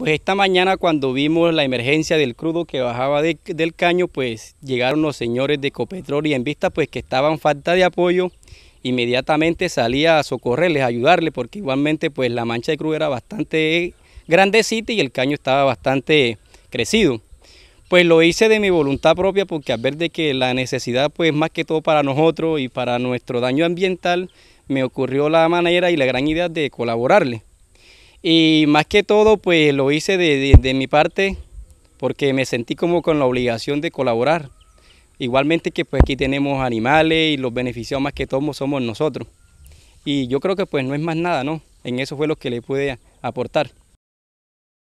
Pues esta mañana cuando vimos la emergencia del crudo que bajaba del caño, pues llegaron los señores de Copetrol y en vista pues que estaban falta de apoyo, inmediatamente salía a socorrerles, a ayudarles, porque igualmente pues la mancha de crudo era bastante grandecita y el caño estaba bastante crecido. Pues lo hice de mi voluntad propia porque a ver de que la necesidad pues más que todo para nosotros y para nuestro daño ambiental, me ocurrió la manera y la gran idea de colaborarle. Y más que todo, pues lo hice de, mi parte porque me sentí como con la obligación de colaborar. Igualmente que pues aquí tenemos animales y los beneficiados más que todos somos nosotros. Y yo creo que pues no es más nada, ¿no? En eso fue lo que le pude aportar.